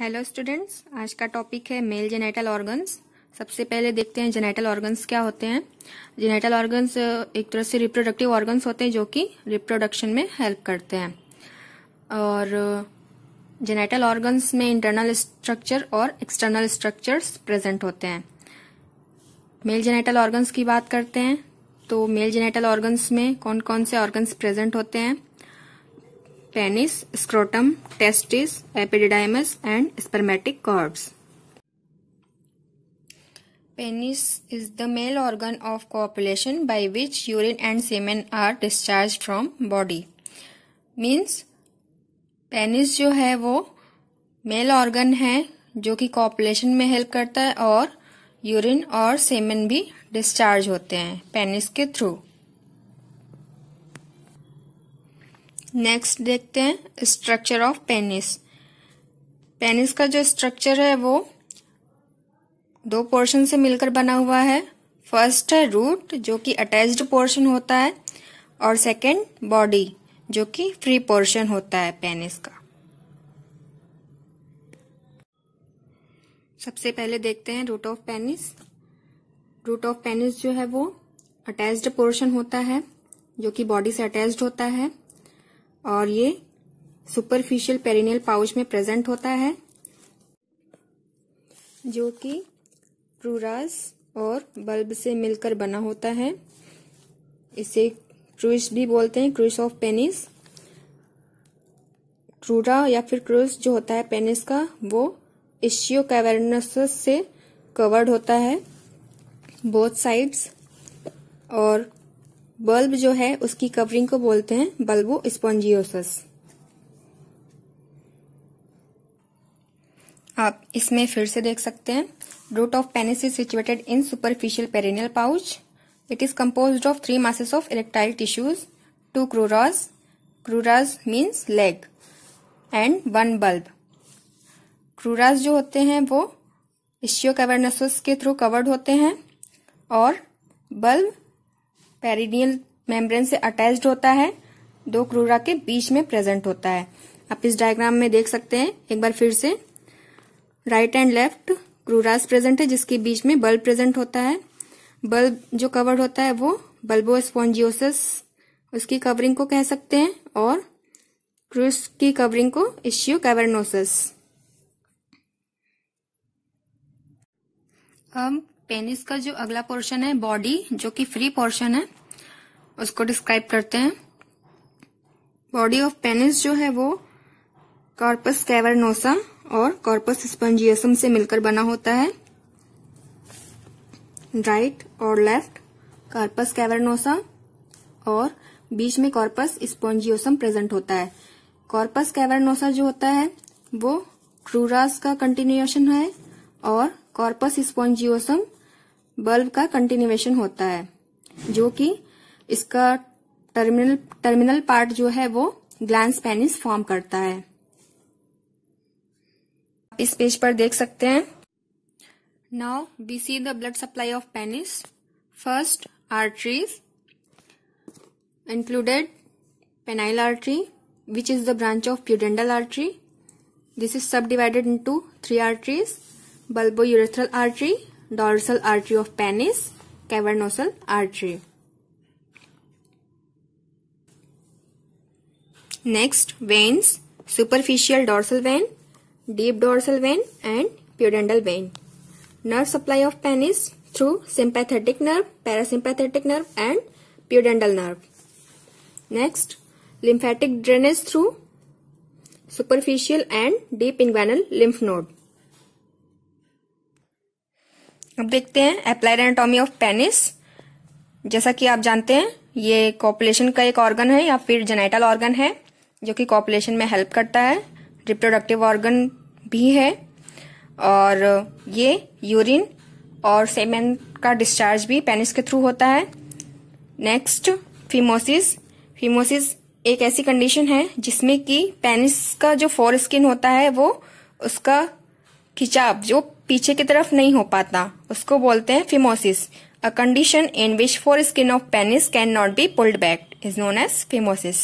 Hello students आज का topic है मेल जेनेटल ऑर्गन्स सबसे पहले देखते हैं जेनेटल ऑर्गन्स क्या होते हैं जेनेटल ऑर्गन्स एक तरह से रिप्रोडक्टिव ऑर्गन्स होते हैं जो कि रिप्रोडक्शन में हेल्प करते हैं और जेनेटल ऑर्गन्स में इंटरनल स्ट्रक्चर और एक्सटर्नल स्ट्रक्चर्स प्रेजेंट होते हैं मेल जेनेटल ऑर्गन्स की बात करते हैं तो मेल जेनेटल ऑर्गन्स में कौन कौन से ऑर्गन्स प्रेजेंट होते हैं penis scrotum testis epididymis and spermatic cords penis is the male organ of copulation by which urine and semen are discharge from body means penis जो है वो मेल ऑर्गन है जो कि कॉपुलेशन में हेल्प करता है और यूरिन और सेमन भी डिस्चार्ज होते हैं पेनिस के थ्रू नेक्स्ट देखते हैं स्ट्रक्चर ऑफ पेनिस पेनिस का जो स्ट्रक्चर है वो दो पोर्शन से मिलकर बना हुआ है फर्स्ट है रूट जो कि अटैच्ड पोर्शन होता है और सेकंड बॉडी जो कि फ्री पोर्शन होता है पेनिस का सबसे पहले देखते हैं root of penis root of penis जो है वो अटैच्ड पोर्शन होता है जो कि बॉडी से अटैच्ड होता है और ये सुपरफिशियल पेरिनियल पाउच में प्रेजेंट होता है जो कि प्रूरास और बल्ब से मिलकर बना होता है इसे क्रूस भी बोलते हैं क्रूस ऑफ पेनिस ट्रूरा या फिर क्रूस जो होता है पेनिस का वो एशियो कैवर्नस से कवर्ड होता है बोथ साइड्स और बल्ब जो है उसकी कवरिंग को बोलते हैं बल्बो स्पॉन्जियोसस आप इसमें फिर से देख सकते हैं root of penis is situated in superficial perineal pouch it is compose of three masses of erectile tissues two crura crura means leg and one bulb crura जो होते हैं वो इशियो कवरनेस के थ्रू कवर्ड होते हैं और बल्ब पेरिडियल मेम्ब्रेन से attached होता है दो क्रूरा के बीच में प्रेजेंट होता है आप इस डायग्राम में देख सकते हैं एक बार फिर से right and left crura present है जिसके बीच में बल्ब प्रेजेंट होता है बल्ब जो कवर्ड होता है वो बल्बो स्पॉन्जियोसिस उसकी कवरिंग को कह सकते हैं और क्रूस की कवरिंग को इश्यो कैवर्नोसिस अब पेनिस का जो अगला पोर्शन है बॉडी जो कि फ्री पोर्शन है उसको डिस्क्राइब करते हैं बॉडी ऑफ पेनिस जो है वो कॉर्पस कैवरनोसा और कॉर्पस स्पंजियसम से मिलकर बना होता है राइट और लेफ्ट कार्पस कैवरनोसा और बीच में कॉर्पस स्पोंजियोसम प्रेजेंट होता है कॉर्पस कैवरनोसा जो होता है वो क्रूरास का कंटिन्यूएशन है और कॉर्पस स्पॉन्जियोसम बल्ब का कंटिन्यूएशन होता है जो कि इसका टर्मिनल टर्मिनल पार्ट जो है वो ग्लैंस पेनिस फॉर्म करता है इस पेज पर देख सकते हैं now we see the blood supply of penis first arteries included penile artery which is the branch of pudendal artery this is sub divided into three arteries bulbo urethral artery dorsal artery of penis, cavernosal artery. Next, veins, superficial dorsal vein, deep dorsal vein and pudendal vein. Nerve supply of penis through sympathetic nerve, parasympathetic nerve and pudendal nerve. Next, lymphatic drainage through superficial and deep inguinal lymph node. अब देखते हैं applied anatomy of penis जैसा कि आप जानते हैं ये copulation का एक ऑर्गन है या फिर जेनाइटल ऑर्गन है जो कि कॉपुलेशन में हेल्प करता है रिप्रोडक्टिव ऑर्गन भी है और ये यूरिन और सेमेन का डिस्चार्ज भी पेनिस के थ्रू होता है नेक्स्ट फीमोसिस फीमोसिस एक ऐसी कंडीशन है जिसमें कि पेनिस का जो फोर स्किन होता है वो उसका खिंचाव जो पीछे की तरफ नहीं हो पाता उसको बोलते हैं phimosis a condition in which foreskin of penis cannot be pulled back is known as phimosis